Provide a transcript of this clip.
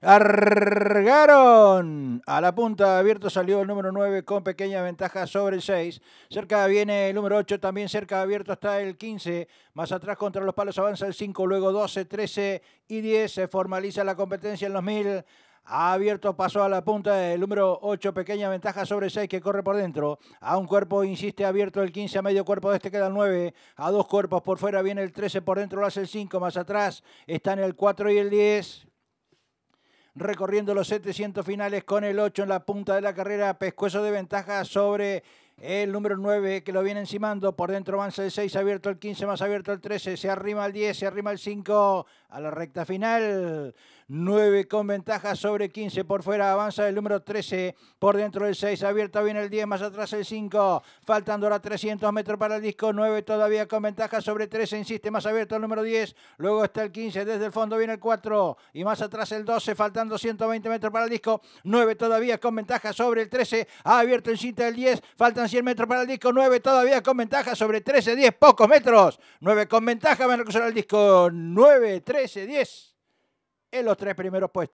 Argaron. A la punta abierto salió el número 9 con pequeña ventaja sobre el 6. Cerca viene el número 8, también cerca abierto está el 15. Más atrás contra los palos avanza el 5, luego 12, 13 y 10. Se formaliza la competencia en los 1000. Abierto pasó a la punta el número 8, pequeña ventaja sobre 6 que corre por dentro. A un cuerpo insiste abierto el 15, a medio cuerpo de este queda el 9. A dos cuerpos por fuera viene el 13, por dentro lo hace el 5, más atrás están el 4 y el 10 recorriendo los 700 finales con el 8 en la punta de la carrera, pescuezo de ventaja sobre el número 9 que lo viene encimando. Por dentro avanza el 6, abierto el 15, más abierto el 13. Se arrima el 10, se arrima el 5 a la recta final. 9 con ventaja sobre 15. Por fuera avanza el número 13. Por dentro del 6, abierto viene el 10, más atrás el 5. Faltando ahora 300 metros para el disco. 9 todavía con ventaja sobre 13. Insiste, más abierto el número 10. Luego está el 15. Desde el fondo viene el 4. Y más atrás el 12. Faltando 120 metros para el disco. 9 todavía con ventaja sobre el 13. Ha abierto el cinta el 10. Faltan 100 metros para el disco 9, todavía con ventaja sobre 13, 10, pocos metros. 9 con ventaja, van a cruzar el disco 9, 13, 10 en los tres primeros puestos.